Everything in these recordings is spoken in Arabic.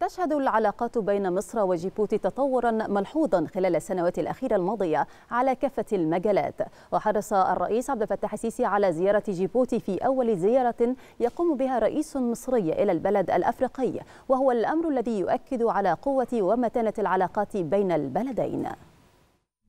تشهد العلاقات بين مصر وجيبوتي تطورا ملحوظا خلال السنوات الأخيرة الماضية على كافة المجالات وحرص الرئيس عبد الفتاح السيسي على زيارة جيبوتي في أول زيارة يقوم بها رئيس مصري إلى البلد الأفريقي وهو الأمر الذي يؤكد على قوة ومتانة العلاقات بين البلدين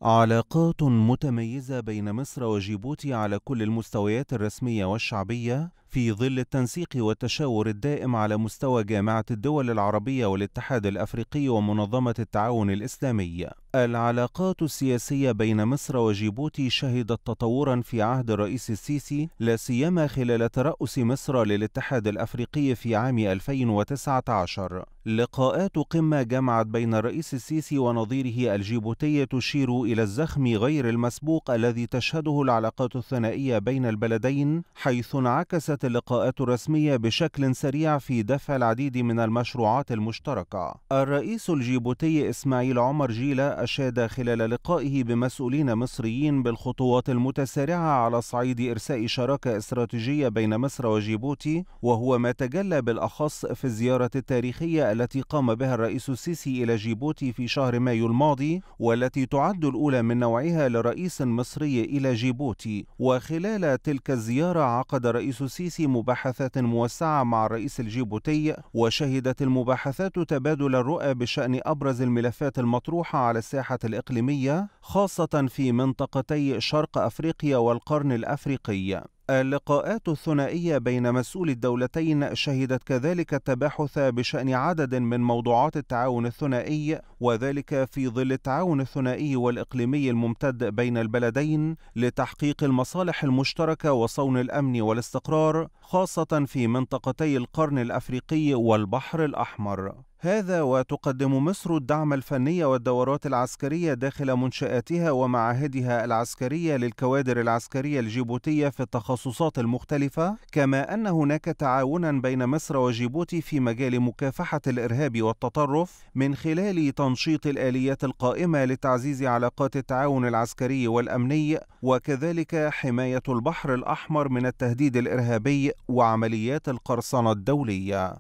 علاقات متميزة بين مصر وجيبوتي على كل المستويات الرسمية والشعبية في ظل التنسيق والتشاور الدائم على مستوى جامعة الدول العربية والاتحاد الأفريقي ومنظمة التعاون الإسلامي. العلاقات السياسية بين مصر وجيبوتي شهدت تطورا في عهد الرئيس السيسي لا سيما خلال ترأس مصر للاتحاد الأفريقي في عام 2019 لقاءات قمة جمعت بين الرئيس السيسي ونظيره الجيبوتي تشير إلى الزخم غير المسبوق الذي تشهده العلاقات الثنائية بين البلدين حيث انعكست اللقاءات الرسمية بشكل سريع في دفع العديد من المشروعات المشتركة. الرئيس الجيبوتي إسماعيل عمر جيلة أشاد خلال لقائه بمسؤولين مصريين بالخطوات المتسارعة على صعيد إرساء شراكة استراتيجية بين مصر وجيبوتي، وهو ما تجلى بالأخص في الزيارة التاريخية التي قام بها الرئيس السيسي إلى جيبوتي في شهر مايو الماضي، والتي تعد الأولى من نوعها لرئيس مصري إلى جيبوتي، وخلال تلك الزيارة عقد رئيس السيسي تأسيس مباحثات موسعة مع الرئيس الجيبوتي وشهدت المباحثات تبادل الرؤى بشأن أبرز الملفات المطروحة على الساحة الإقليمية خاصة في منطقتي شرق أفريقيا والقرن الأفريقي اللقاءات الثنائية بين مسؤولي الدولتين شهدت كذلك التباحث بشأن عدد من موضوعات التعاون الثنائي وذلك في ظل التعاون الثنائي والإقليمي الممتد بين البلدين لتحقيق المصالح المشتركة وصون الأمن والاستقرار خاصة في منطقتي القرن الأفريقي والبحر الأحمر هذا وتقدم مصر الدعم الفني والدورات العسكرية داخل منشآتها ومعاهدها العسكرية للكوادر العسكرية الجيبوتية في التخصصات المختلفة، كما أن هناك تعاونا بين مصر وجيبوتي في مجال مكافحة الإرهاب والتطرف من خلال تنشيط الآليات القائمة لتعزيز علاقات التعاون العسكري والأمني، وكذلك حماية البحر الأحمر من التهديد الإرهابي وعمليات القرصنة الدولية.